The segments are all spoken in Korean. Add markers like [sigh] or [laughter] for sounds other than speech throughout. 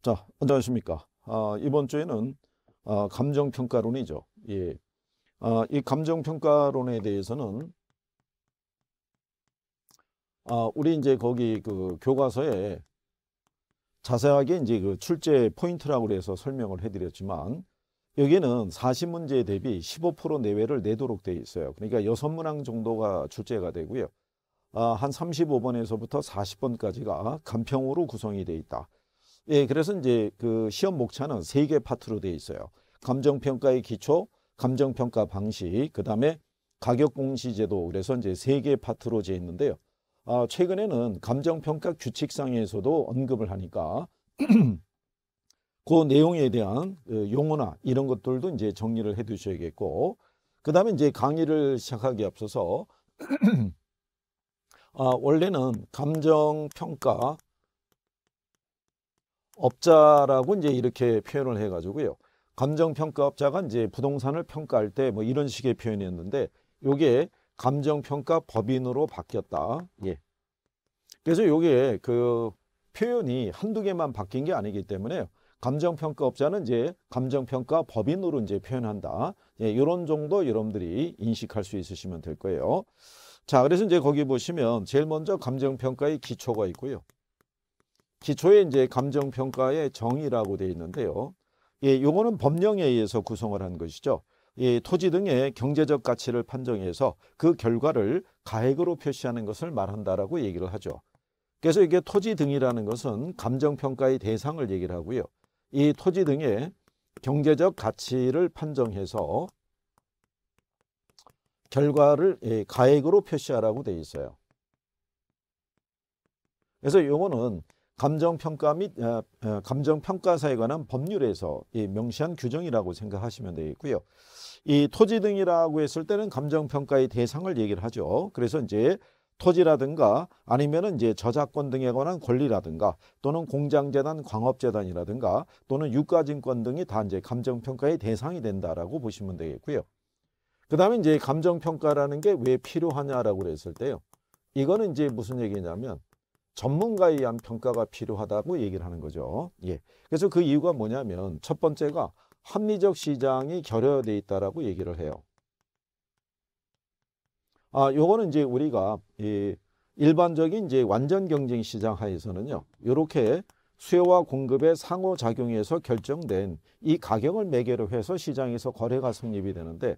자, 안녕하십니까. 아, 이번 주에는 아, 감정평가론이죠. 예. 아, 이 감정평가론에 대해서는 아, 우리 이제 거기 그 교과서에 자세하게 이제 그 출제 포인트라고 해서 설명을 해드렸지만 여기는 40문제 대비 15% 내외를 내도록 되어 있어요. 그러니까 6문항 정도가 출제가 되고요. 아, 한 35번에서부터 40번까지가 간평으로 구성이 돼 있다. 예, 그래서 이제 그 시험 목차는 세 개 파트로 되어 있어요. 감정평가의 기초, 감정평가 방식, 그 다음에 가격공시제도 그래서 이제 세 개 파트로 되어 있는데요. 아, 최근에는 감정평가 규칙상에서도 언급을 하니까 [clears throat] 그 내용에 대한 그 용어나 이런 것들도 이제 정리를 해 두셔야겠고 그 다음에 이제 강의를 시작하기 앞서서 [clears throat] 아, 원래는 감정평가 업자라고 이제 이렇게 표현을 해가지고요. 감정평가업자가 이제 부동산을 평가할 때 뭐 이런 식의 표현이었는데 요게 감정평가 법인으로 바뀌었다. 예. 그래서 요게 그 표현이 한두 개만 바뀐 게 아니기 때문에 감정평가업자는 이제 감정평가 법인으로 이제 표현한다. 예, 요런 정도 여러분들이 인식할 수 있으시면 될 거예요. 자, 그래서 이제 거기 보시면 제일 먼저 감정평가의 기초가 있고요. 기초에 이제 감정평가의 정의라고 되어 있는데요. 예, 요거는 법령에 의해서 구성을 한 것이죠. 예, 토지 등의 경제적 가치를 판정해서 그 결과를 가액으로 표시하는 것을 말한다라고 얘기를 하죠. 그래서 이게 토지 등이라는 것은 감정평가의 대상을 얘기를 하고요. 이 토지 등의 경제적 가치를 판정해서 결과를 예, 가액으로 표시하라고 되어 있어요. 그래서 요거는 감정평가 및 어, 어, 감정평가사에 관한 법률에서 명시한 규정이라고 생각하시면 되겠고요. 이 토지 등이라고 했을 때는 감정평가의 대상을 얘기를 하죠. 그래서 이제 토지라든가 아니면은 이제 저작권 등에 관한 권리라든가 또는 공장재단, 광업재단이라든가 또는 유가증권 등이 다 이제 감정평가의 대상이 된다라고 보시면 되겠고요. 그 다음에 이제 감정평가라는 게 왜 필요하냐라고 그을 때요. 이거는 이제 무슨 얘기냐면 전문가에 의한 평가가 필요하다고 얘기를 하는 거죠. 예. 그래서 그 이유가 뭐냐면 첫 번째가 합리적 시장이 결여돼 있다라고 얘기를 해요. 아, 요거는 이제 우리가 이 일반적인 이제 완전 경쟁 시장 하에서는요. 요렇게 수요와 공급의 상호작용에서 결정된 이 가격을 매개로 해서 시장에서 거래가 성립이 되는데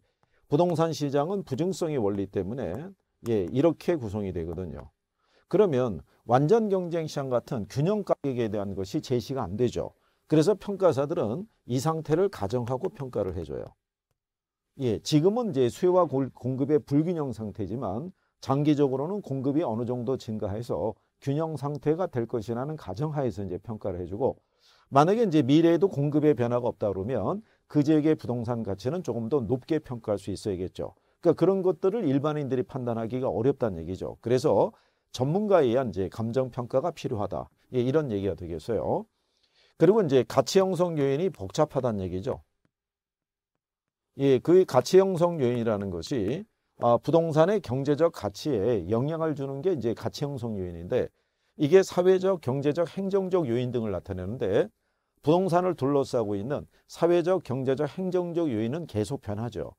부동산 시장은 부증성의 원리 때문에 예, 이렇게 구성이 되거든요. 그러면 완전 경쟁 시장 같은 균형 가격에 대한 것이 제시가 안 되죠. 그래서 평가사들은 이 상태를 가정하고 평가를 해줘요. 예, 지금은 이제 수요와 공급의 불균형 상태지만 장기적으로는 공급이 어느 정도 증가해서 균형 상태가 될 것이라는 가정하에서 이제 평가를 해주고 만약에 이제 미래에도 공급의 변화가 없다 그러면 그 지역의 부동산 가치는 조금 더 높게 평가할 수 있어야겠죠. 그러니까 그런 것들을 일반인들이 판단하기가 어렵다는 얘기죠. 그래서 전문가에 의한 이제 감정 평가가 필요하다. 예, 이런 얘기가 되겠어요. 그리고 이제 가치 형성 요인이 복잡하다는 얘기죠. 예, 그 가치 형성 요인이라는 것이 아, 부동산의 경제적 가치에 영향을 주는 게 이제 가치 형성 요인인데 이게 사회적, 경제적, 행정적 요인 등을 나타내는데 부동산을 둘러싸고 있는 사회적, 경제적, 행정적 요인은 계속 변하죠.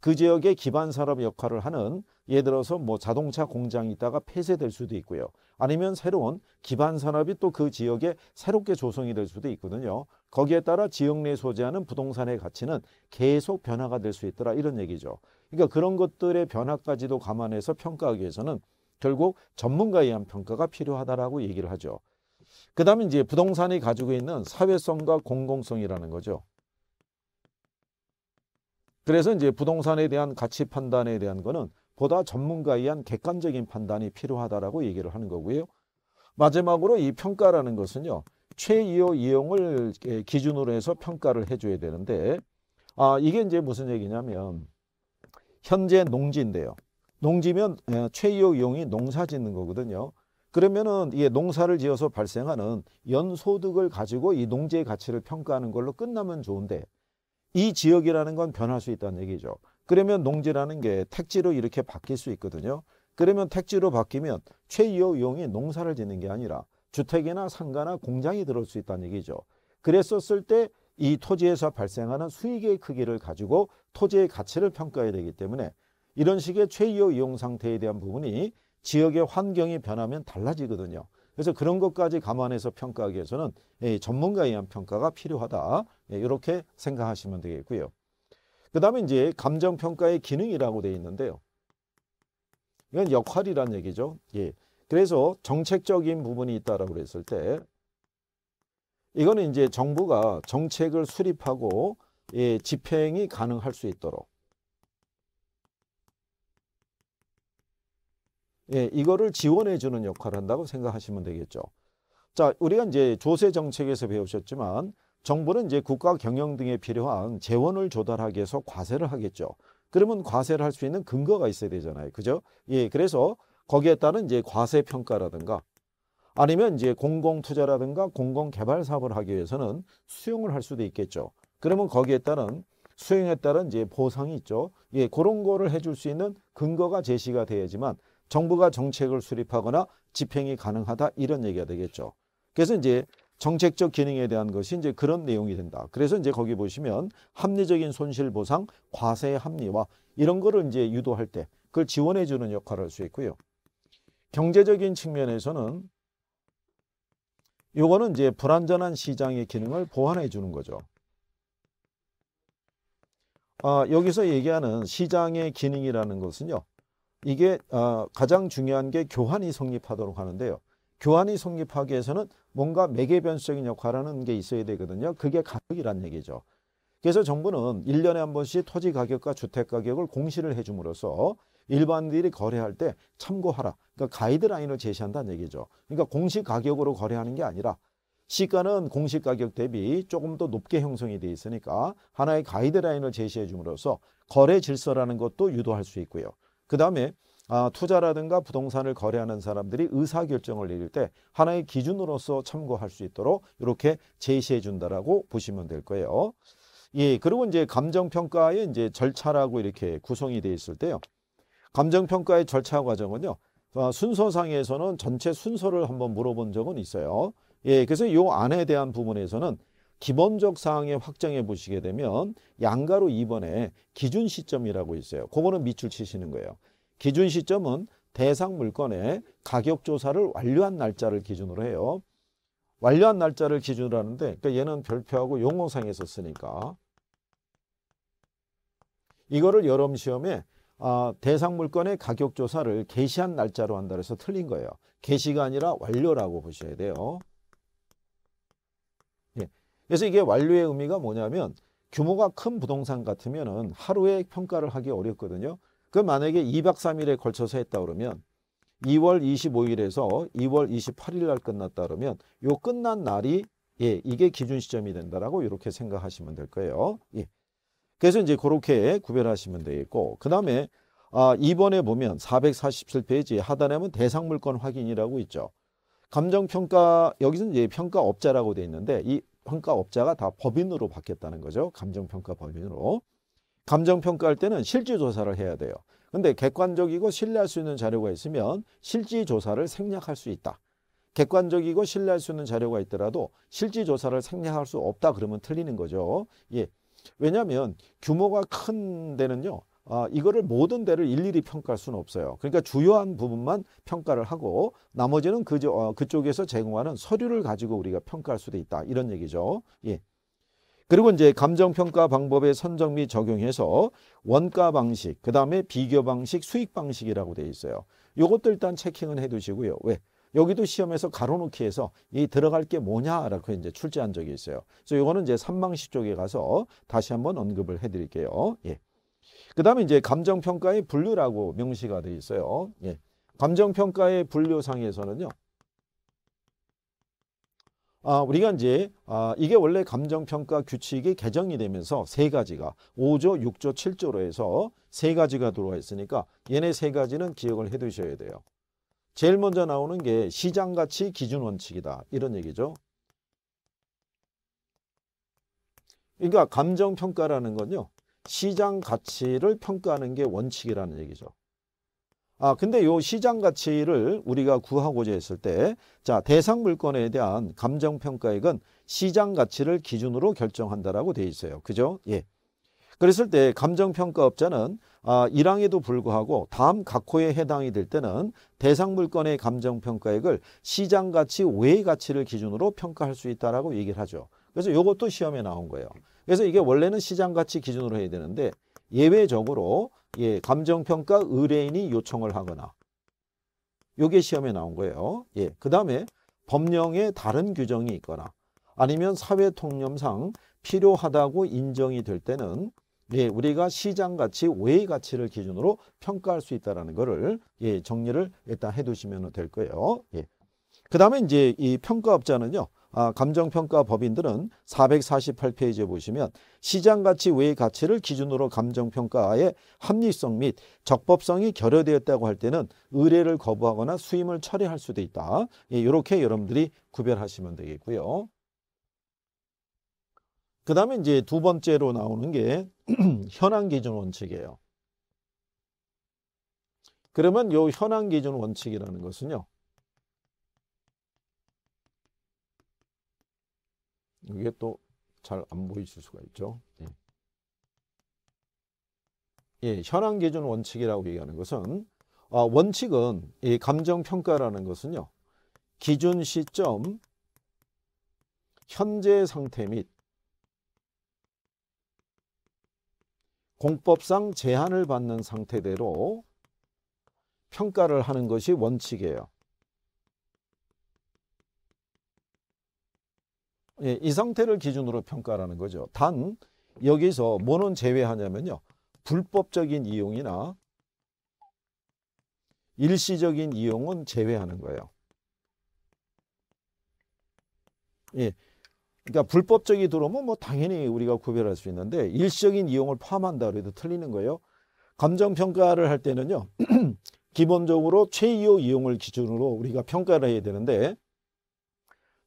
그 지역의 기반 산업 역할을 하는 예를 들어서 뭐 자동차 공장이 있다가 폐쇄될 수도 있고요. 아니면 새로운 기반 산업이 또 그 지역에 새롭게 조성이 될 수도 있거든요. 거기에 따라 지역 내 소재하는 부동산의 가치는 계속 변화가 될 수 있더라 이런 얘기죠. 그러니까 그런 것들의 변화까지도 감안해서 평가하기 위해서는 결국 전문가에 의한 평가가 필요하다라고 얘기를 하죠. 그 다음에 이제 부동산이 가지고 있는 사회성과 공공성이라는 거죠. 그래서 이제 부동산에 대한 가치 판단에 대한 거는 보다 전문가에 의한 객관적인 판단이 필요하다라고 얘기를 하는 거고요. 마지막으로 이 평가라는 것은요. 최이호 이용을 기준으로 해서 평가를 해줘야 되는데 아 이게 이제 무슨 얘기냐면 현재 농지인데요. 농지면 예, 최이호 이용이 농사 짓는 거거든요. 그러면은 이게 농사를 지어서 발생하는 연소득을 가지고 이 농지의 가치를 평가하는 걸로 끝나면 좋은데 이 지역이라는 건 변할 수 있다는 얘기죠. 그러면 농지라는 게 택지로 이렇게 바뀔 수 있거든요. 그러면 택지로 바뀌면 최이호 이용이 농사를 짓는 게 아니라 주택이나 상가나 공장이 들어올 수 있다는 얘기죠. 그랬었을 때 이 토지에서 발생하는 수익의 크기를 가지고 토지의 가치를 평가해야 되기 때문에 이런 식의 최이호 이용 상태에 대한 부분이 지역의 환경이 변하면 달라지거든요. 그래서 그런 것까지 감안해서 평가하기 위해서는 전문가에 의한 평가가 필요하다. 예, 이렇게 생각하시면 되겠고요. 그 다음에 이제 감정평가의 기능이라고 되어 있는데요. 이건 역할이란 얘기죠. 예. 그래서 정책적인 부분이 있다라고 그랬을 때 이거는 이제 정부가 정책을 수립하고 예, 집행이 가능할 수 있도록 예, 이거를 지원해 주는 역할을 한다고 생각하시면 되겠죠. 자, 우리가 이제 조세 정책에서 배우셨지만 정부는 이제 국가 경영 등에 필요한 재원을 조달하기 위해서 과세를 하겠죠. 그러면 과세를 할 수 있는 근거가 있어야 되잖아요. 그죠? 예, 그래서 거기에 따른 이제 과세 평가라든가 아니면 이제 공공 투자라든가 공공 개발 사업을 하기 위해서는 수용을 할 수도 있겠죠. 그러면 거기에 따른 수행에 따른 이제 보상이 있죠. 예, 그런 거를 해줄 수 있는 근거가 제시가 돼야지만 정부가 정책을 수립하거나 집행이 가능하다 이런 얘기가 되겠죠. 그래서 이제 정책적 기능에 대한 것이 이제 그런 내용이 된다. 그래서 이제 거기 보시면 합리적인 손실 보상, 과세 합리화 이런 거를 이제 유도할 때 그걸 지원해 주는 역할을 할 수 있고요. 경제적인 측면에서는 요거는 이제 불안전한 시장의 기능을 보완해 주는 거죠. 아, 여기서 얘기하는 시장의 기능이라는 것은요. 이게 아, 가장 중요한 게 교환이 성립하도록 하는데요. 교환이 성립하기 위해서는 뭔가 매개 변수적인 역할하는 게 있어야 되거든요. 그게 가격이란 얘기죠. 그래서 정부는 1년에 한 번씩 토지 가격과 주택 가격을 공시를 해줌으로써 일반인들이 거래할 때 참고하라. 그러니까 가이드라인을 제시한다는 얘기죠. 그러니까 공시 가격으로 거래하는 게 아니라 시가는 공시 가격 대비 조금 더 높게 형성이 돼 있으니까 하나의 가이드라인을 제시해 줌으로써 거래 질서라는 것도 유도할 수 있고요. 그 다음에 아, 투자라든가 부동산을 거래하는 사람들이 의사결정을 내릴 때 하나의 기준으로서 참고할 수 있도록 이렇게 제시해 준다라고 보시면 될 거예요. 예, 그리고 이제 감정평가의 이제 절차라고 이렇게 구성이 되어 있을 때요. 감정평가의 절차 과정은요. 아, 순서상에서는 전체 순서를 한번 물어본 적은 있어요. 예, 그래서 이 안에 대한 부분에서는 기본적 사항에 확정해 보시게 되면 양가로 2번에 기준 시점이라고 있어요. 그거는 밑줄 치시는 거예요. 기준 시점은 대상 물건의 가격 조사를 완료한 날짜를 기준으로 해요. 완료한 날짜를 기준으로 하는데 그러니까 얘는 별표하고 용어상에서 쓰니까 이거를 여름 시험에 아, 대상 물건의 가격 조사를 개시한 날짜로 한다 그래서 틀린 거예요. 개시가 아니라 완료라고 보셔야 돼요. 예. 그래서 이게 완료의 의미가 뭐냐면 규모가 큰 부동산 같으면 하루에 평가를 하기 어렵거든요. 그 만약에 2박 3일에 걸쳐서 했다 그러면 2월 25일에서 2월 28일 날 끝났다 그러면 요 끝난 날이 예, 이게 기준 시점이 된다라고 이렇게 생각하시면 될 거예요. 예. 그래서 이제 그렇게 구별하시면 되겠고 그다음에 아, 이번에 보면 447페이지 하단에 보면 대상 물건 확인이라고 있죠. 감정 평가 여기서는 이제 평가업자라고 돼 있는데 이 평가업자가 다 법인으로 바뀌었다는 거죠. 감정 평가 법인으로. 감정평가할 때는 실질조사를 해야 돼요. 근데 객관적이고 신뢰할 수 있는 자료가 있으면 실질조사를 생략할 수 있다. 객관적이고 신뢰할 수 있는 자료가 있더라도 실질조사를 생략할 수 없다 그러면 틀리는 거죠. 예. 왜냐하면 규모가 큰 데는요. 아, 이거를 모든 데를 일일이 평가할 수는 없어요. 그러니까 주요한 부분만 평가를 하고 나머지는 그, 어, 그쪽에서 제공하는 서류를 가지고 우리가 평가할 수도 있다. 이런 얘기죠. 예. 그리고 이제 감정평가 방법의 선정 및 적용해서 원가 방식, 그 다음에 비교 방식, 수익 방식이라고 되어 있어요. 요것도 일단 체킹은 해 두시고요. 왜? 여기도 시험에서 가로놓기해서이 들어갈 게 뭐냐라고 이제 출제한 적이 있어요. 그래서 요거는 이제 산방식 쪽에 가서 다시 한번 언급을 해 드릴게요. 예. 그 다음에 이제 감정평가의 분류라고 명시가 되어 있어요. 예. 감정평가의 분류상에서는요. 아, 우리가 이제 아, 이게 원래 감정평가 규칙이 개정이 되면서 세 가지가 5조, 6조, 7조로 해서 세 가지가 들어와 있으니까 얘네 세 가지는 기억을 해두셔야 돼요. 제일 먼저 나오는 게 시장가치 기준 원칙이다. 이런 얘기죠. 그러니까 감정평가라는 건요. 시장 가치를 평가하는 게 원칙이라는 얘기죠. 아 근데 요 시장 가치를 우리가 구하고자 했을 때자 대상 물건에 대한 감정 평가액은 시장 가치를 기준으로 결정한다라고 돼 있어요. 그죠? 예. 그랬을 때 감정 평가업자는 아 1항에도 불구하고 다음 각호에 해당이 될 때는 대상 물건의 감정 평가액을 시장 가치 외 가치를 기준으로 평가할 수 있다라고 얘기를 하죠. 그래서 요것도 시험에 나온 거예요. 그래서 이게 원래는 시장 가치 기준으로 해야 되는데 예외적으로 예, 감정평가 의뢰인이 요청을 하거나 요게 시험에 나온 거예요. 예, 그 다음에 법령에 다른 규정이 있거나 아니면 사회통념상 필요하다고 인정이 될 때는 예, 우리가 시장가치, 외의가치를 기준으로 평가할 수 있다는 것을 예, 정리를 일단 해두시면 될 거예요. 예. 그 다음에 이제 이 평가업자는요. 아, 감정평가 법인들은 448페이지에 보시면 시장가치 외의 가치를 기준으로 감정평가의 합리성 및 적법성이 결여되었다고 할 때는 의뢰를 거부하거나 수임을 철회할 수도 있다. 이렇게 예, 여러분들이 구별하시면 되겠고요. 그 다음에 이제 두 번째로 나오는 게 [clears throat] 현황 기준 원칙이에요. 그러면 요 현황 기준 원칙이라는 것은요. 이게 또 잘 안 보이실 수가 있죠. 네. 예, 현황 기준 원칙이라고 얘기하는 것은 어, 원칙은 이 감정 평가라는 것은요. 기준 시점 현재 상태 및 공법상 제한을 받는 상태대로 평가를 하는 것이 원칙이에요. 예, 이 상태를 기준으로 평가하는 거죠. 단 여기서 뭐는 제외하냐면요. 불법적인 이용이나 일시적인 이용은 제외하는 거예요. 예. 그러니까 불법적이 들어오면 뭐 당연히 우리가 구별할 수 있는데 일시적인 이용을 포함한다 그래도 틀리는 거예요. 감정평가를 할 때는요. [clears throat] 기본적으로 최이용 이용을 기준으로 우리가 평가를 해야 되는데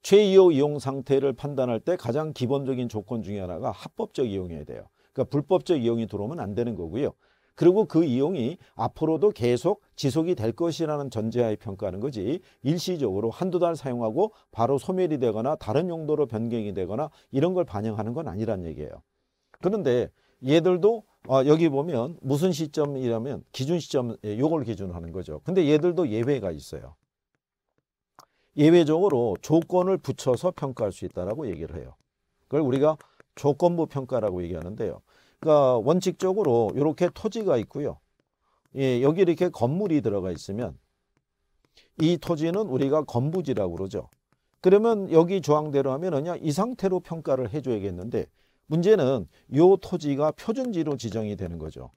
최이호 이용 상태를 판단할 때 가장 기본적인 조건 중에 하나가 합법적 이용해야 돼요. 그러니까 불법적 이용이 들어오면 안 되는 거고요. 그리고 그 이용이 앞으로도 계속 지속이 될 것이라는 전제하에 평가하는 거지 일시적으로 한두 달 사용하고 바로 소멸이 되거나 다른 용도로 변경이 되거나 이런 걸 반영하는 건 아니란 얘기예요. 그런데 얘들도 아, 여기 보면 무슨 시점이라면 기준 시점 예, 요걸 기준으로 하는 거죠. 근데 얘들도 예외가 있어요. 예외적으로 조건을 붙여서 평가할 수 있다라고 얘기를 해요. 그걸 우리가 조건부 평가라고 얘기하는데요. 그러니까 원칙적으로 이렇게 토지가 있고요. 예, 여기 이렇게 건물이 들어가 있으면 이 토지는 우리가 건부지라고 그러죠. 그러면 여기 조항대로 하면은요. 이 상태로 평가를 해 줘야겠는데 문제는 이 토지가 표준지로 지정이 되는 거죠.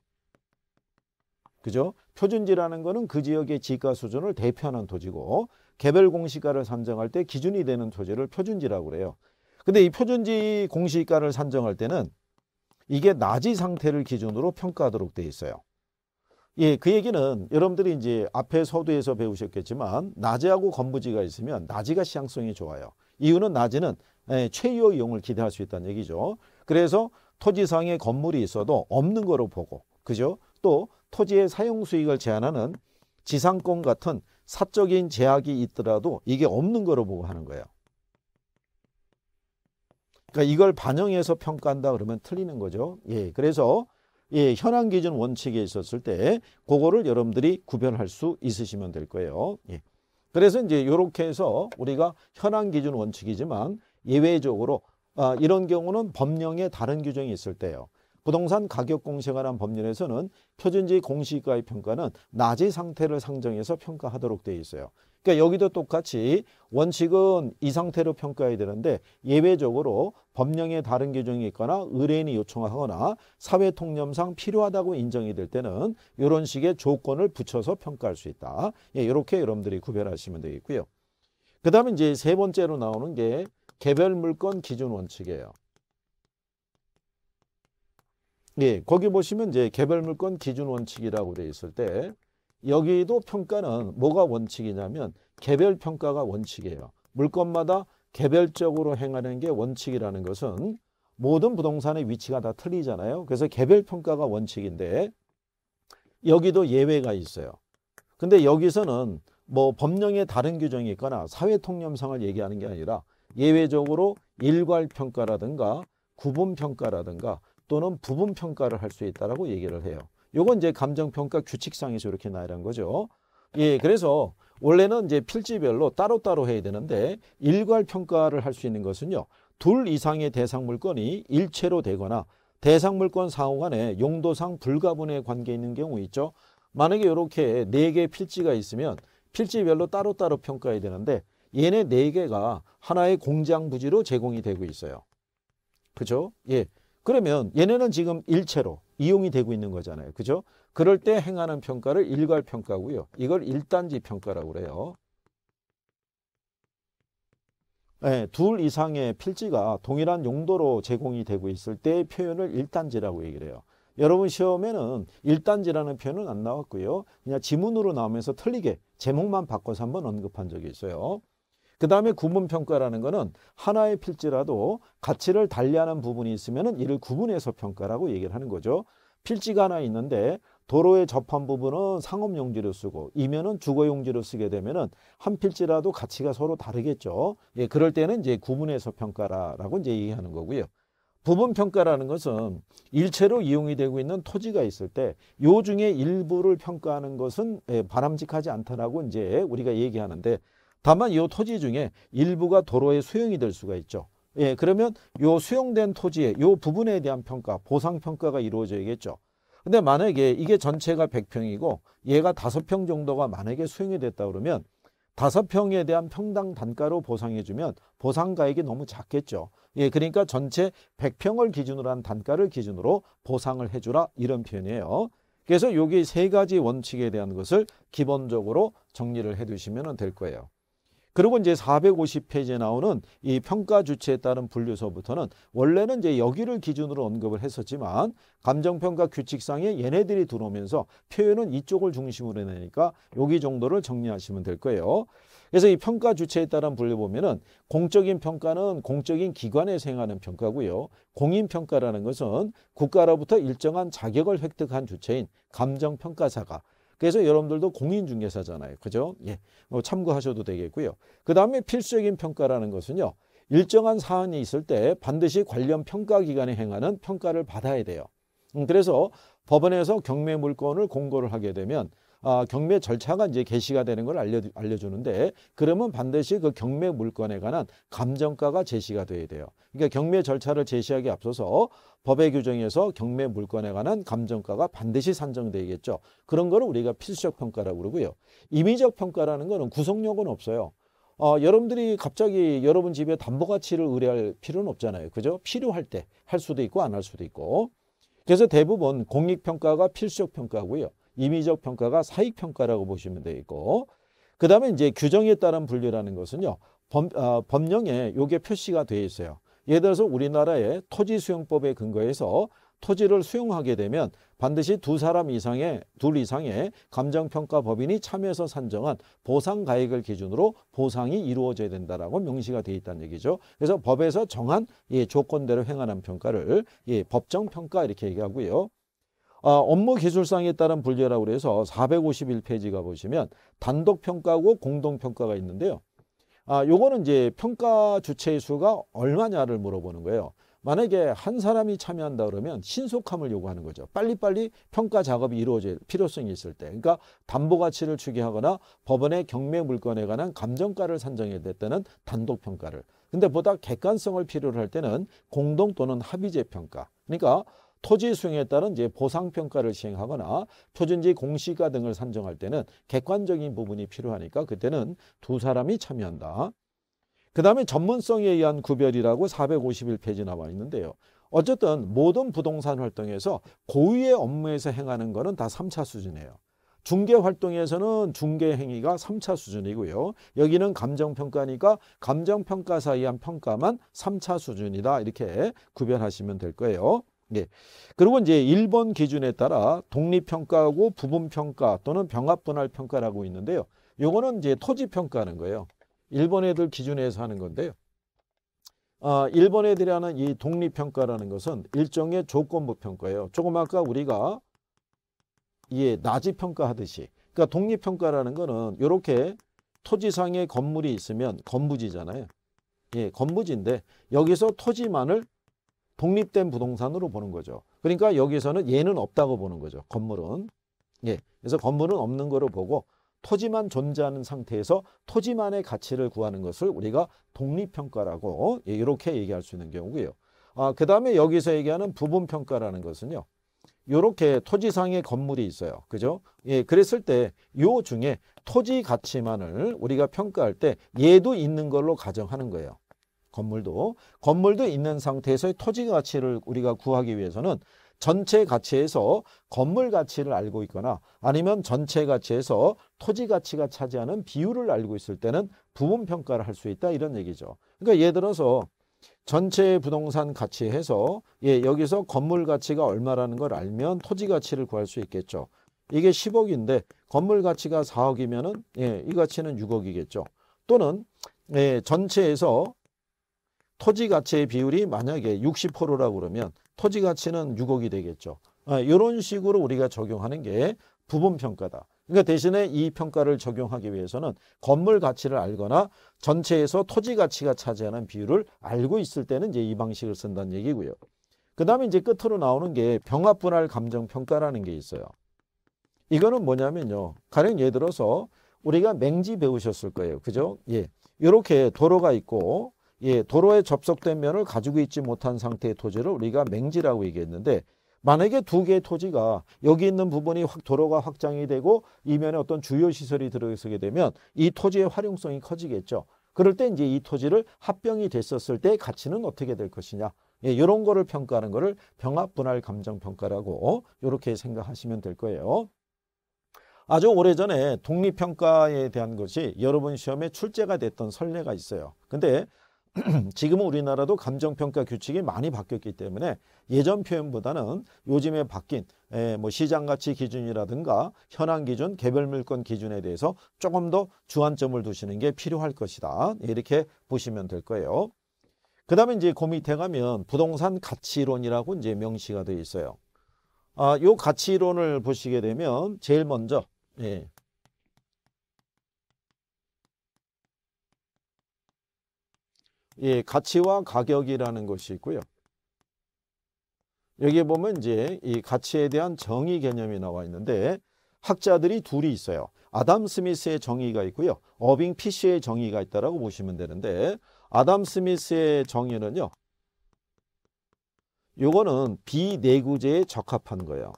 그죠? 표준지라는 거는 그 지역의 지가 수준을 대표하는 토지고 개별 공시가를 산정할 때 기준이 되는 토지를 표준지라고 그래요. 근데 이 표준지 공시가를 산정할 때는 이게 낮이 상태를 기준으로 평가하도록 돼 있어요. 예, 그 얘기는 여러분들이 이제 앞에 서두에서 배우셨겠지만 낮이하고 건부지가 있으면 낮이가 시향성이 좋아요. 이유는 낮이는 예, 최유 이용을 기대할 수 있다는 얘기죠. 그래서 토지상에 건물이 있어도 없는 거로 보고 그죠? 또 토지의 사용 수익을 제한하는 지상권 같은 사적인 제약이 있더라도 이게 없는 거로 보고 하는 거예요. 그러니까 이걸 반영해서 평가한다 그러면 틀리는 거죠. 예, 그래서 예, 현황 기준 원칙에 있었을 때 그거를 여러분들이 구별할 수 있으시면 될 거예요. 예. 그래서 이제 이렇게 해서 우리가 현황 기준 원칙이지만 예외적으로 아, 이런 경우는 법령에 다른 규정이 있을 때요. 부동산 가격 공시관한 법률에서는 표준지 공시가의 평가는 낮이 상태를 상정해서 평가하도록 되어 있어요. 그러니까 여기도 똑같이 원칙은 이 상태로 평가해야 되는데 예외적으로 법령에 다른 규정이 있거나 의뢰인이 요청하거나 사회통념상 필요하다고 인정이 될 때는 이런 식의 조건을 붙여서 평가할 수 있다. 예, 이렇게 여러분들이 구별하시면 되겠고요. 그 다음에 이제 세 번째로 나오는 게 개별 물건 기준 원칙이에요. 예, 거기 보시면 이제 개별 물건 기준 원칙이라고 돼 있을 때 여기도 평가는 뭐가 원칙이냐면 개별 평가가 원칙이에요. 물건마다 개별적으로 행하는 게 원칙이라는 것은 모든 부동산의 위치가 다 틀리잖아요. 그래서 개별 평가가 원칙인데 여기도 예외가 있어요. 근데 여기서는 뭐법령의 다른 규정이 있거나 사회 통념상을 얘기하는 게 아니라 예외적으로 일괄 평가라든가 구분 평가라든가 또는 부분 평가를 할 수 있다라고 얘기를 해요. 요건 이제 감정 평가 규칙상에서 이렇게 나열한 거죠. 예, 그래서 원래는 이제 필지별로 따로따로 해야 되는데 일괄 평가를 할 수 있는 것은요. 둘 이상의 대상 물건이 일체로 되거나 대상 물건 상호 간에 용도상 불가분의 관계 있는 경우 있죠. 만약에 이렇게 네 개 필지가 있으면 필지별로 따로따로 평가해야 되는데 얘네 네 개가 하나의 공장 부지로 제공이 되고 있어요. 그죠? 예. 그러면 얘네는 지금 일체로 이용이 되고 있는 거잖아요. 그죠? 그럴 때 행하는 평가를 일괄 평가고요. 이걸 일단지 평가라고 그래요. 네, 둘 이상의 필지가 동일한 용도로 제공이 되고 있을 때의 표현을 일단지라고 얘기를 해요. 여러분 시험에는 일단지라는 표현은 안 나왔고요. 그냥 지문으로 나오면서 틀리게 제목만 바꿔서 한번 언급한 적이 있어요. 그 다음에 구분평가라는 것은 하나의 필지라도 가치를 달리하는 부분이 있으면 이를 구분해서 평가라고 얘기를 하는 거죠. 필지가 하나 있는데 도로에 접한 부분은 상업용지로 쓰고 이면은 주거용지로 쓰게 되면은 한 필지라도 가치가 서로 다르겠죠. 예, 그럴 때는 이제 구분해서 평가라고 이제 얘기하는 거고요. 부분 평가라는 것은 일체로 이용이 되고 있는 토지가 있을 때 요 중에 일부를 평가하는 것은 예, 바람직하지 않다라고 이제 우리가 얘기하는데 다만 이 토지 중에 일부가 도로에 수용이 될 수가 있죠. 예, 그러면 이 수용된 토지의 이 부분에 대한 평가, 보상 평가가 이루어져야겠죠. 근데 만약에 이게 전체가 100평이고 얘가 5평 정도가 만약에 수용이 됐다 그러면 5평에 대한 평당 단가로 보상해 주면 보상 가액이 너무 작겠죠. 예, 그러니까 전체 100평을 기준으로 한 단가를 기준으로 보상을 해 주라 이런 표현이에요. 그래서 여기 세 가지 원칙에 대한 것을 기본적으로 정리를 해 두시면 될 거예요. 그리고 이제 450페이지에 나오는 이 평가 주체에 따른 분류서부터는 원래는 이제 여기를 기준으로 언급을 했었지만 감정평가 규칙상에 얘네들이 들어오면서 표현은 이쪽을 중심으로 해내니까 여기 정도를 정리하시면 될 거예요. 그래서 이 평가 주체에 따른 분류 보면은 공적인 평가는 공적인 기관에서 행하는 평가고요. 공인평가라는 것은 국가로부터 일정한 자격을 획득한 주체인 감정평가사가 그래서 여러분들도 공인중개사잖아요. 그죠? 예. 뭐 참고하셔도 되겠고요. 그 다음에 필수적인 평가라는 것은요. 일정한 사안이 있을 때 반드시 관련 평가기관에 행하는 평가를 받아야 돼요. 음, 그래서 법원에서 경매 물건을 공고를 하게 되면 아, 경매 절차가 이제 개시가 되는 걸 알려, 알려주는데 그러면 반드시 그 경매 물건에 관한 감정가가 제시가 돼야 돼요. 그러니까 경매 절차를 제시하기 앞서서 법의 규정에서 경매 물건에 관한 감정가가 반드시 산정되겠죠. 그런 거를 우리가 필수적 평가라고 그러고요. 임의적 평가라는 거는 구속력은 없어요. 어, 여러분들이 갑자기 여러분 집에 담보 가치를 의뢰할 필요는 없잖아요. 그죠? 필요할 때 할 수도 있고 안 할 수도 있고. 그래서 대부분 공익평가가 필수적 평가고요. 임의적 평가가 사익 평가라고 보시면 되겠고 그 다음에 이제 규정에 따른 분류라는 것은요. 범, 어, 법령에 요게 표시가 되어 있어요. 예를 들어서 우리나라의 토지 수용법에 근거해서 토지를 수용하게 되면 반드시 두 사람 이상의 둘 이상의 감정평가 법인이 참여해서 산정한 보상 가액을 기준으로 보상이 이루어져야 된다라고 명시가 되어 있다는 얘기죠. 그래서 법에서 정한 예, 조건대로 행하는 평가를 예, 법정 평가 이렇게 얘기하고요. 어, 업무 기술상에 따른 분류라고 그래서 451페이지가 보시면 단독 평가고 공동 평가가 있는데요. 아, 요거는 이제 평가 주체의 수가 얼마냐를 물어보는 거예요. 만약에 한 사람이 참여한다 그러면 신속함을 요구하는 거죠. 빨리빨리 평가 작업이 이루어질 필요성이 있을 때. 그러니까 담보 가치를 추계하거나 법원의 경매 물건에 관한 감정가를 산정해야 될 때는 단독 평가를. 근데 보다 객관성을 필요로 할 때는 공동 또는 합의제 평가. 그러니까 토지 수용에 따른 이제 보상 평가를 시행하거나 표준지 공시가 등을 산정할 때는 객관적인 부분이 필요하니까 그때는 두 사람이 참여한다. 그 다음에 전문성에 의한 구별이라고 451페이지 나와 있는데요. 어쨌든 모든 부동산 활동에서 고위의 업무에서 행하는 것은 다 3차 수준이에요. 중개 활동에서는 중개 행위가 3차 수준이고요. 여기는 감정평가니까 감정평가사에 의한 평가만 3차 수준이다. 이렇게 구별하시면 될 거예요. 예. 그리고 이제 일본 기준에 따라 독립평가하고 부분평가 또는 병합분할평가라고 있는데요. 요거는 이제 토지평가하는 거예요. 일본 애들 기준에서 하는 건데요. 아, 일본 애들이 하는 이 독립평가라는 것은 일종의 조건부 평가예요. 조금 아까 우리가 예, 나지평가 하듯이. 그러니까 독립평가라는 거는 이렇게 토지상에 건물이 있으면 건부지잖아요. 예, 건부지인데 여기서 토지만을 독립된 부동산으로 보는 거죠. 그러니까 여기서는 얘는 없다고 보는 거죠. 건물은. 예. 그래서 건물은 없는 거로 보고 토지만 존재하는 상태에서 토지만의 가치를 구하는 것을 우리가 독립평가라고 예, 이렇게 얘기할 수 있는 경우고요. 아, 그 다음에 여기서 얘기하는 부분평가라는 것은요. 이렇게 토지상의 건물이 있어요. 그죠? 예, 그랬을 때 요 중에 토지 가치만을 우리가 평가할 때 얘도 있는 걸로 가정하는 거예요. 건물도 건물도 있는 상태에서의 토지 가치를 우리가 구하기 위해서는 전체 가치에서 건물 가치를 알고 있거나 아니면 전체 가치에서 토지 가치가 차지하는 비율을 알고 있을 때는 부분 평가를 할 수 있다 이런 얘기죠. 그러니까 예를 들어서 전체 부동산 가치해서 예, 여기서 건물 가치가 얼마라는 걸 알면 토지 가치를 구할 수 있겠죠. 이게 10억인데 건물 가치가 4억이면은 예, 이 가치는 6억이겠죠. 또는 예, 전체에서 토지 가치의 비율이 만약에 60%라고 그러면 토지 가치는 6억이 되겠죠. 이런 아, 식으로 우리가 적용하는 게 부분 평가다. 그러니까 대신에 이 평가를 적용하기 위해서는 건물 가치를 알거나 전체에서 토지 가치가 차지하는 비율을 알고 있을 때는 이제 이 방식을 쓴다는 얘기고요. 그 다음에 이제 끝으로 나오는 게 병합분할 감정평가라는 게 있어요. 이거는 뭐냐면요. 가령 예를 들어서 우리가 맹지 배우셨을 거예요. 그죠? 예. 이렇게 도로가 있고 예, 도로에 접속된 면을 가지고 있지 못한 상태의 토지를 우리가 맹지라고 얘기했는데 만약에 두 개의 토지가 여기 있는 부분이 확 도로가 확장이 되고 이면에 어떤 주요 시설이 들어서게 되면 이 토지의 활용성이 커지겠죠. 그럴 때 이제 이 토지를 합병이 됐었을 때 가치는 어떻게 될 것이냐. 예, 이런 거를 평가하는 거를 병합 분할 감정 평가라고 이렇게 어? 생각하시면 될 거예요. 아주 오래전에 독립평가에 대한 것이 여러분 시험에 출제가 됐던 설례가 있어요. 근데 [clears throat] 지금 우리나라도 감정평가 규칙이 많이 바뀌었기 때문에 예전 표현보다는 요즘에 바뀐 에, 예, 뭐 시장가치 기준이라든가 현황 기준, 개별 물건 기준에 대해서 조금 더 주안점을 두시는 게 필요할 것이다. 이렇게 보시면 될 거예요. 그 다음에 이제 그 밑에 가면 부동산 가치론이라고 이제 명시가 되어 있어요. 아, 요 가치론을 보시게 되면 제일 먼저 예, 예, 가치와 가격이라는 것이 있고요. 여기에 보면 이제 이 가치에 대한 정의 개념이 나와 있는데 학자들이 둘이 있어요. 아담 스미스의 정의가 있고요. 어빙 피쉬의 정의가 있다라고 보시면 되는데 아담 스미스의 정의는요. 요거는 비내구제에 적합한 거예요.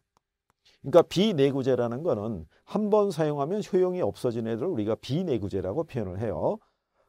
그러니까 비내구제라는 거는 한 번 사용하면 효용이 없어진 애들을 우리가 비내구제라고 표현을 해요.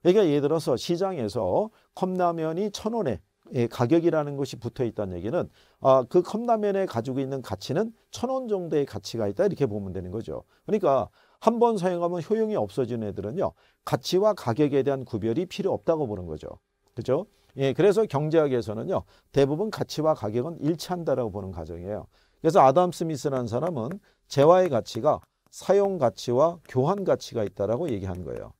그러니까 예를 들어서 시장에서 컵라면이 천 원에 예, 가격이라는 것이 붙어 있다는 얘기는 아, 그 컵라면에 가지고 있는 가치는 천 원 정도의 가치가 있다 이렇게 보면 되는 거죠. 그러니까 한 번 사용하면 효용이 없어지는 애들은요. 가치와 가격에 대한 구별이 필요 없다고 보는 거죠. 그죠? 예, 그래서 경제학에서는요. 대부분 가치와 가격은 일치한다라고 보는 과정이에요. 그래서 아담 스미스라는 사람은 재화의 가치가 사용 가치와 교환 가치가 있다라고 얘기한 거예요.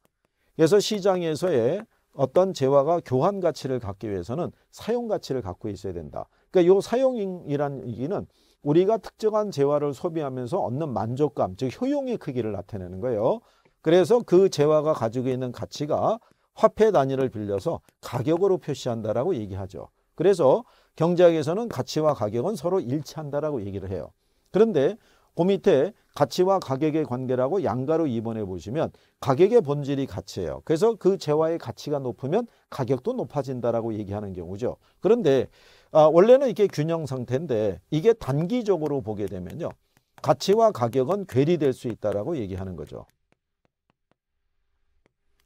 그래서 시장에서의 어떤 재화가 교환 가치를 갖기 위해서는 사용 가치를 갖고 있어야 된다. 그러니까 요 사용이란 얘기는 우리가 특정한 재화를 소비하면서 얻는 만족감, 즉 효용의 크기를 나타내는 거예요. 그래서 그 재화가 가지고 있는 가치가 화폐 단위를 빌려서 가격으로 표시한다라고 얘기하죠. 그래서 경제학에서는 가치와 가격은 서로 일치한다라고 얘기를 해요. 그런데 그 밑에 가치와 가격의 관계라고 양가로 입원해 보시면 가격의 본질이 가치예요. 그래서 그 재화의 가치가 높으면 가격도 높아진다라고 얘기하는 경우죠. 그런데 아, 원래는 이게 균형 상태인데 이게 단기적으로 보게 되면요. 가치와 가격은 괴리될 수 있다라고 얘기하는 거죠.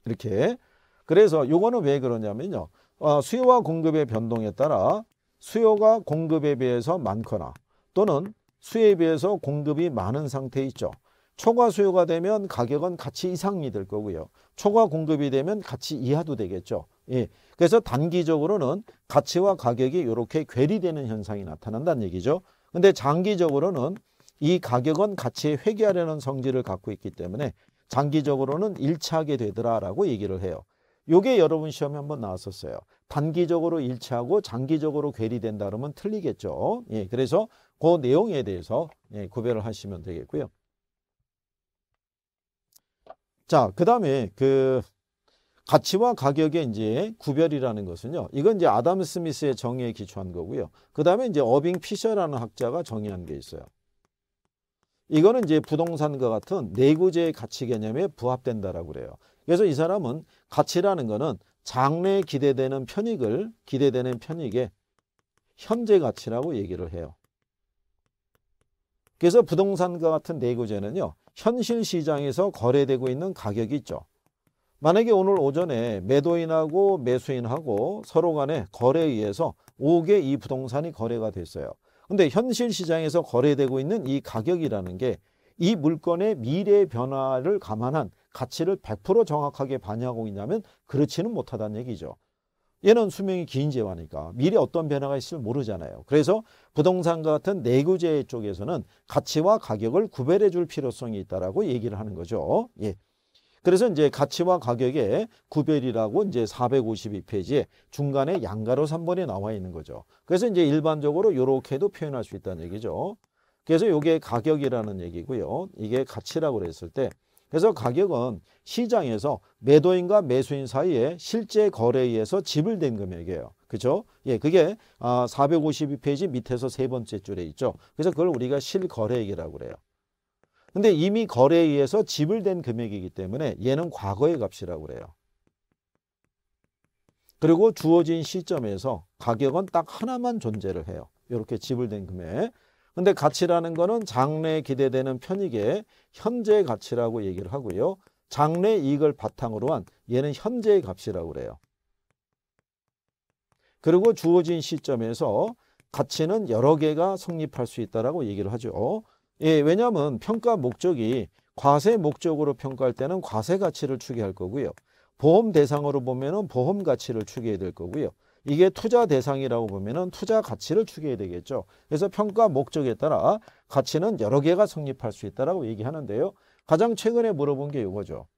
이렇게 그래서 이거는 왜 그러냐면요. 어, 수요와 공급의 변동에 따라 수요가 공급에 비해서 많거나 또는 수요에 비해서 공급이 많은 상태 있죠. 초과 수요가 되면 가격은 가치 이상이 될 거고요. 초과 공급이 되면 가치 이하도 되겠죠. 예. 그래서 단기적으로는 가치와 가격이 이렇게 괴리되는 현상이 나타난다는 얘기죠. 근데 장기적으로는 이 가격은 가치에 회귀하려는 성질을 갖고 있기 때문에 장기적으로는 일치하게 되더라라고 얘기를 해요. 요게 여러분 시험에 한번 나왔었어요. 단기적으로 일치하고 장기적으로 괴리된다 그러면 틀리겠죠. 예, 그래서 그 내용에 대해서 예, 구별을 하시면 되겠고요. 자, 그다음에 그 가치와 가격의 이제 구별이라는 것은요. 이건 이제 아담 스미스의 정의에 기초한 거고요. 그다음에 이제 어빙 피셔라는 학자가 정의한 게 있어요. 이거는 이제 부동산과 같은 내구재의 가치 개념에 부합된다라고 그래요. 그래서 이 사람은 가치라는 거는 장래에 기대되는 편익을 기대되는 편익의 현재 가치라고 얘기를 해요. 그래서 부동산과 같은 내구재는요. 현실 시장에서 거래되고 있는 가격이 있죠. 만약에 오늘 오전에 매도인하고 매수인하고 서로 간에 거래에 의해서 5개 이 부동산이 거래가 됐어요. 근데 현실 시장에서 거래되고 있는 이 가격이라는 게 이 물건의 미래 변화를 감안한 가치를 100% 정확하게 반영하고 있냐면 그렇지는 못하다는 얘기죠. 얘는 수명이 긴 재화니까 미래 어떤 변화가 있을지 모르잖아요. 그래서 부동산 같은 내구재 쪽에서는 가치와 가격을 구별해 줄 필요성이 있다라고 얘기를 하는 거죠. 예. 그래서 이제 가치와 가격의 구별이라고 이제 452페이지에 중간에 양가로 3번에 나와 있는 거죠. 그래서 이제 일반적으로 이렇게도 표현할 수 있다는 얘기죠. 그래서 이게 가격이라는 얘기고요. 이게 가치라고 그랬을 때 그래서 가격은 시장에서 매도인과 매수인 사이에 실제 거래에 의해서 지불된 금액이에요. 그죠? 예, 그게 452페이지 아, 밑에서 세 번째 줄에 있죠. 그래서 그걸 우리가 실거래액이라고 그래요. 근데 이미 거래에 의해서 지불된 금액이기 때문에 얘는 과거의 값이라고 그래요. 그리고 주어진 시점에서 가격은 딱 하나만 존재를 해요. 이렇게 지불된 금액. 근데 가치라는 거는 장래에 기대되는 편익의 현재 가치라고 얘기를 하고요. 장래 이익을 바탕으로 한 얘는 현재의 값이라고 그래요. 그리고 주어진 시점에서 가치는 여러 개가 성립할 수 있다라고 얘기를 하죠. 예, 왜냐하면 평가 목적이 과세 목적으로 평가할 때는 과세 가치를 추계할 거고요. 보험 대상으로 보면은 보험 가치를 추계해야 될 거고요. 이게 투자 대상이라고 보면은 투자 가치를 추계해야 되겠죠. 그래서 평가 목적에 따라 가치는 여러 개가 성립할 수 있다라고 얘기하는데요. 가장 최근에 물어본 게 이거죠.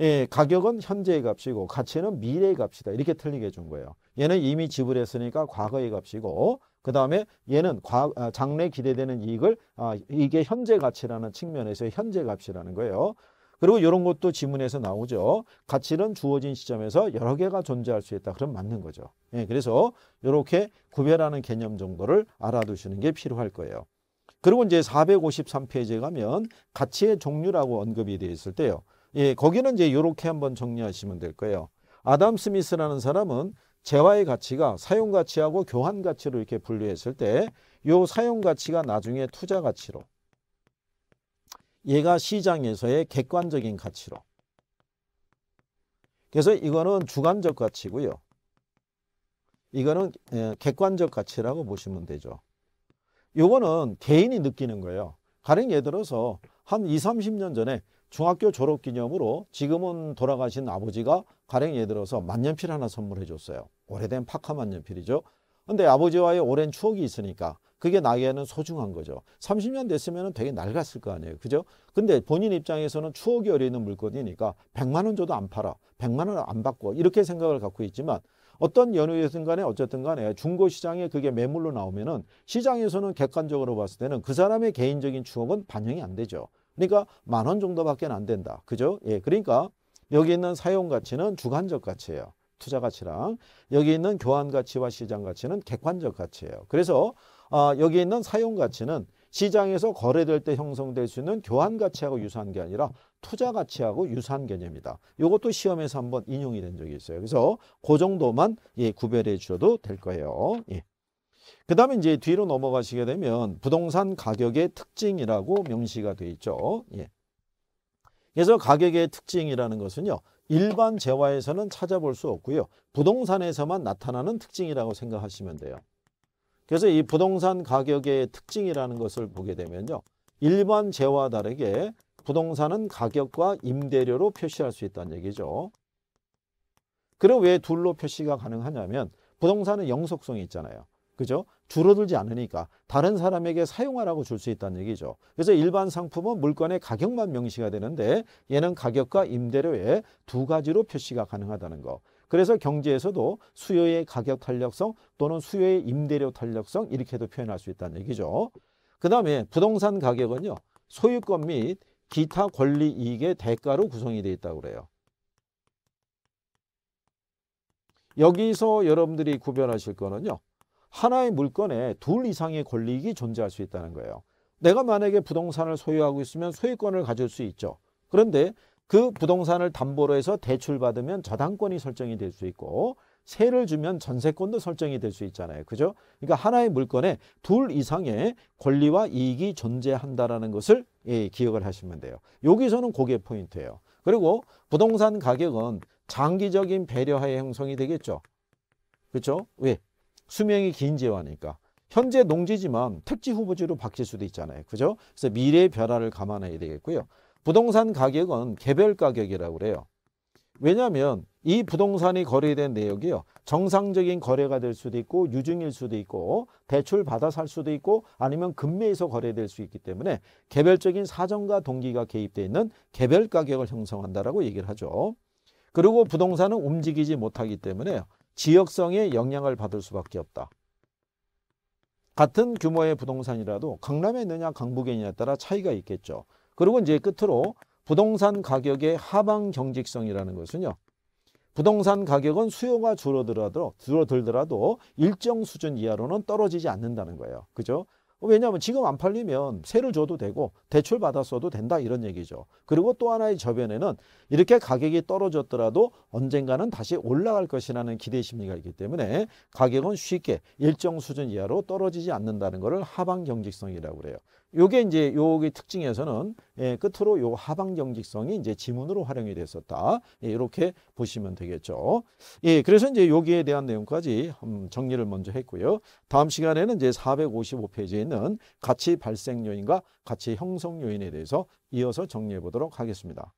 예, 가격은 현재의 값이고 가치는 미래의 값이다. 이렇게 틀리게 해준 거예요. 얘는 이미 지불했으니까 과거의 값이고 그 다음에 얘는 과, 아, 장래 기대되는 이익을 아, 이게 현재 가치라는 측면에서의 현재 값이라는 거예요. 그리고 이런 것도 지문에서 나오죠. 가치는 주어진 시점에서 여러 개가 존재할 수 있다. 그럼 맞는 거죠. 예, 그래서 이렇게 구별하는 개념 정도를 알아두시는 게 필요할 거예요. 그리고 이제 453페이지에 가면 가치의 종류라고 언급이 되어 있을 때요. 예, 거기는 이제 이렇게 한번 정리하시면 될 거예요. 아담 스미스라는 사람은 재화의 가치가 사용 가치하고 교환 가치로 이렇게 분류했을 때 이 사용 가치가 나중에 투자 가치로 얘가 시장에서의 객관적인 가치로. 그래서 이거는 주관적 가치고요. 이거는 예, 객관적 가치라고 보시면 되죠. 요거는 개인이 느끼는 거예요. 가령 예를 들어서 한 2, 0 30년 전에 중학교 졸업 기념으로 지금은 돌아가신 아버지가 가령 예를 들어서 만년필 하나 선물해 줬어요. 오래된 파카 만년필이죠. 근데 아버지와의 오랜 추억이 있으니까 그게 나에게는 소중한 거죠. 30년 됐으면 되게 낡았을 거 아니에요. 그죠? 근데 본인 입장에서는 추억이 어리는 물건이니까 100만 원 줘도 안 팔아. 100만 원 안 받고 이렇게 생각을 갖고 있지만 어떤 연유에든 간에 어쨌든 간에 중고 시장에 그게 매물로 나오면은 시장에서는 객관적으로 봤을 때는 그 사람의 개인적인 추억은 반영이 안 되죠. 그러니까 만 원 정도밖에 안 된다. 그죠? 예. 그러니까 여기 있는 사용 가치는 주관적 가치예요. 투자 가치랑 여기 있는 교환 가치와 시장 가치는 객관적 가치예요. 그래서 아, 여기 있는 사용 가치는 시장에서 거래될 때 형성될 수 있는 교환 가치하고 유사한 게 아니라 투자 가치하고 유사한 개념이다. 이것도 시험에서 한번 인용이 된 적이 있어요. 그래서 그 정도만 예, 구별해 주셔도 될 거예요. 예. 그 다음에 이제 뒤로 넘어가시게 되면 부동산 가격의 특징이라고 명시가 돼 있죠. 예. 그래서 가격의 특징이라는 것은요. 일반 재화에서는 찾아볼 수 없고요. 부동산에서만 나타나는 특징이라고 생각하시면 돼요. 그래서 이 부동산 가격의 특징이라는 것을 보게 되면요. 일반 재화 다르게 부동산은 가격과 임대료로 표시할 수 있다는 얘기죠. 그럼 왜 둘로 표시가 가능하냐면 부동산은 영속성이 있잖아요. 그죠? 줄어들지 않으니까 다른 사람에게 사용하라고 줄 수 있다는 얘기죠. 그래서 일반 상품은 물건의 가격만 명시가 되는데 얘는 가격과 임대료의 두 가지로 표시가 가능하다는 거. 그래서 경제에서도 수요의 가격 탄력성 또는 수요의 임대료 탄력성 이렇게도 표현할 수 있다는 얘기죠. 그 다음에 부동산 가격은요. 소유권 및 기타 권리 이익의 대가로 구성이 되어 있다고 그래요. 여기서 여러분들이 구별하실 거는요. 하나의 물건에 둘 이상의 권리익이 존재할 수 있다는 거예요. 내가 만약에 부동산을 소유하고 있으면 소유권을 가질 수 있죠. 그런데 그 부동산을 담보로 해서 대출받으면 저당권이 설정이 될 수 있고 세를 주면 전세권도 설정이 될 수 있잖아요. 그죠? 그러니까 하나의 물건에 둘 이상의 권리와 이익이 존재한다라는 것을 예, 기억을 하시면 돼요. 여기서는 고게 포인트예요. 그리고 부동산 가격은 장기적인 배려하에 형성이 되겠죠. 그렇죠? 왜? 수명이 긴 재화니까. 현재 농지지만 특지 후보지로 바뀔 수도 있잖아요. 그죠? 그래서 미래의 변화를 감안해야 되겠고요. 부동산 가격은 개별 가격이라고 그래요. 왜냐하면 이 부동산이 거래된 내역이요. 정상적인 거래가 될 수도 있고 유증일 수도 있고 대출 받아 살 수도 있고 아니면 금매에서 거래될 수 있기 때문에 개별적인 사정과 동기가 개입되어 있는 개별 가격을 형성한다라고 얘기를 하죠. 그리고 부동산은 움직이지 못하기 때문에 지역성에 영향을 받을 수밖에 없다. 같은 규모의 부동산이라도 강남에 있느냐 강북에 있느냐에 따라 차이가 있겠죠. 그리고 이제 끝으로 부동산 가격의 하방 경직성이라는 것은요. 부동산 가격은 수요가 줄어들더라도, 줄어들더라도 일정 수준 이하로는 떨어지지 않는다는 거예요. 그죠? 왜냐하면 지금 안 팔리면 세를 줘도 되고 대출 받았어도 된다 이런 얘기죠. 그리고 또 하나의 저변에는 이렇게 가격이 떨어졌더라도 언젠가는 다시 올라갈 것이라는 기대 심리가 있기 때문에 가격은 쉽게 일정 수준 이하로 떨어지지 않는다는 것을 하방 경직성이라고 그래요. 요게 이제 요기 특징에서는 예, 끝으로 요 하방 경직성이 이제 지문으로 활용이 됐었다. 예, 이렇게 보시면 되겠죠. 예, 그래서 이제 여기에 대한 내용까지 음, 정리를 먼저 했고요. 다음 시간에는 이제 455페이지에 있는 가치 발생 요인과 가치 형성 요인에 대해서 이어서 정리해 보도록 하겠습니다.